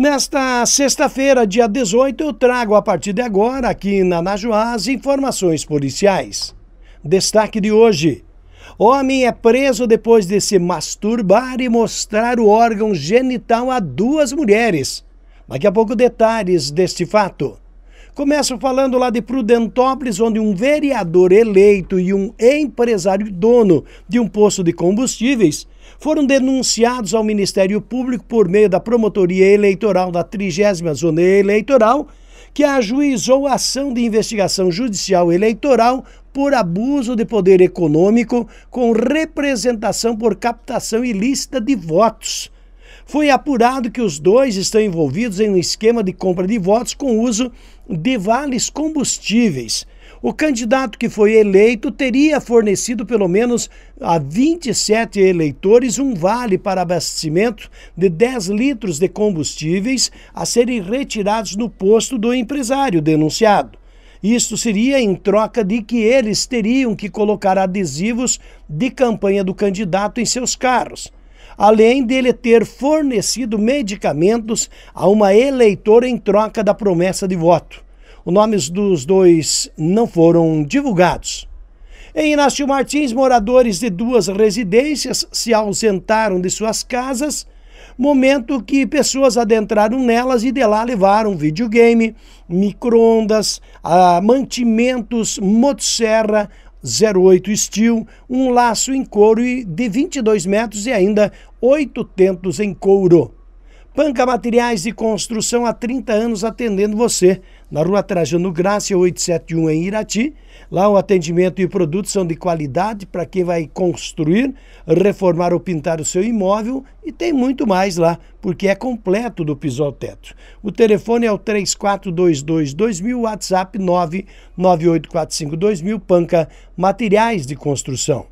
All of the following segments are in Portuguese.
Nesta sexta-feira, dia 18, eu trago a partir de agora, aqui na Najuá, as informações policiais. Destaque de hoje: Homem é preso depois de se masturbar e mostrar o órgão genital a duas mulheres. Daqui a pouco, detalhes deste fato. Começo falando lá de Prudentópolis, onde um vereador eleito e um empresário dono de um posto de combustíveis foram denunciados ao Ministério Público por meio da Promotoria Eleitoral da 30 Zona Eleitoral, que ajuizou a ação de investigação judicial eleitoral por abuso de poder econômico com representação por captação ilícita de votos foi apurado que os dois estão envolvidos em um esquema de compra de votos com uso de vales combustíveis. O candidato que foi eleito teria fornecido pelo menos a 27 eleitores um vale para abastecimento de 10 litros de combustíveis a serem retirados no posto do empresário denunciado. Isto seria em troca de que eles teriam que colocar adesivos de campanha do candidato em seus carros além dele ter fornecido medicamentos a uma eleitora em troca da promessa de voto. Os nomes dos dois não foram divulgados. Em Inácio Martins, moradores de duas residências se ausentaram de suas casas, momento que pessoas adentraram nelas e de lá levaram videogame, microondas, mantimentos, motosserra, 08 steel, um laço em couro de 22 metros e ainda 8 tentos em couro. Panca Materiais de Construção há 30 anos atendendo você na rua Trajano Grácia, 871 em Irati. Lá o atendimento e produtos são de qualidade para quem vai construir, reformar ou pintar o seu imóvel e tem muito mais lá, porque é completo do piso ao teto. O telefone é o 3422-2000, WhatsApp 998452000, Panca Materiais de Construção.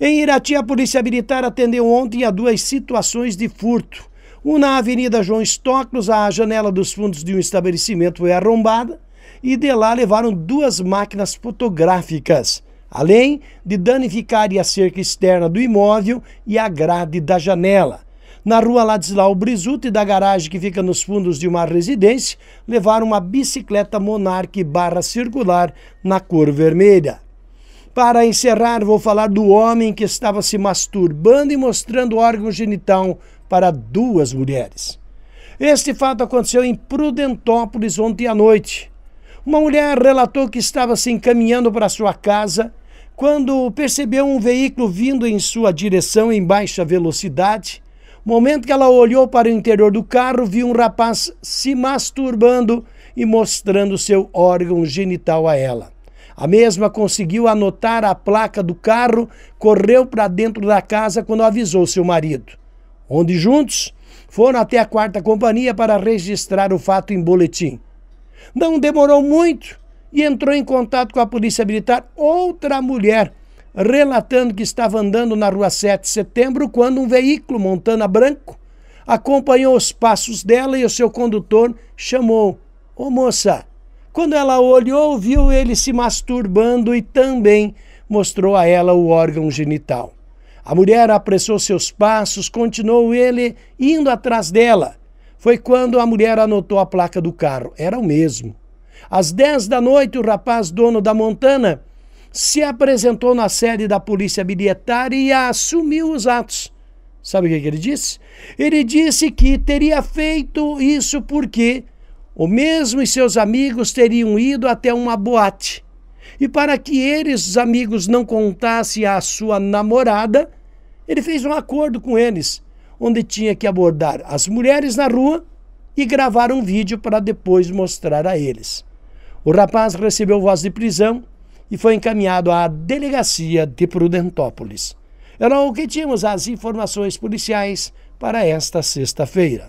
Em Irati, a Polícia Militar atendeu ontem a duas situações de furto. Uma na Avenida João Stoclos, a janela dos fundos de um estabelecimento foi é arrombada e de lá levaram duas máquinas fotográficas, além de danificarem a cerca externa do imóvel e a grade da janela. Na rua Ladislau Brizuti, da garagem que fica nos fundos de uma residência, levaram uma bicicleta Monarque barra circular na cor vermelha. Para encerrar, vou falar do homem que estava se masturbando e mostrando órgão genital para duas mulheres. Este fato aconteceu em Prudentópolis ontem à noite. Uma mulher relatou que estava se encaminhando para sua casa quando percebeu um veículo vindo em sua direção em baixa velocidade. No momento que ela olhou para o interior do carro, viu um rapaz se masturbando e mostrando seu órgão genital a ela. A mesma conseguiu anotar a placa do carro, correu para dentro da casa quando avisou seu marido onde juntos foram até a quarta companhia para registrar o fato em boletim. Não demorou muito e entrou em contato com a polícia militar outra mulher, relatando que estava andando na rua 7 de setembro quando um veículo Montana branco acompanhou os passos dela e o seu condutor chamou: Ô oh, moça! Quando ela olhou, viu ele se masturbando e também mostrou a ela o órgão genital. A mulher apressou seus passos, continuou ele indo atrás dela. Foi quando a mulher anotou a placa do carro. Era o mesmo. Às 10 da noite, o rapaz dono da Montana se apresentou na sede da polícia militar e assumiu os atos. Sabe o que ele disse? Ele disse que teria feito isso porque o mesmo e seus amigos teriam ido até uma boate e para que eles, os amigos, não contassem à sua namorada, ele fez um acordo com eles, onde tinha que abordar as mulheres na rua e gravar um vídeo para depois mostrar a eles. O rapaz recebeu voz de prisão e foi encaminhado à delegacia de Prudentópolis. Era o que tínhamos as informações policiais para esta sexta-feira.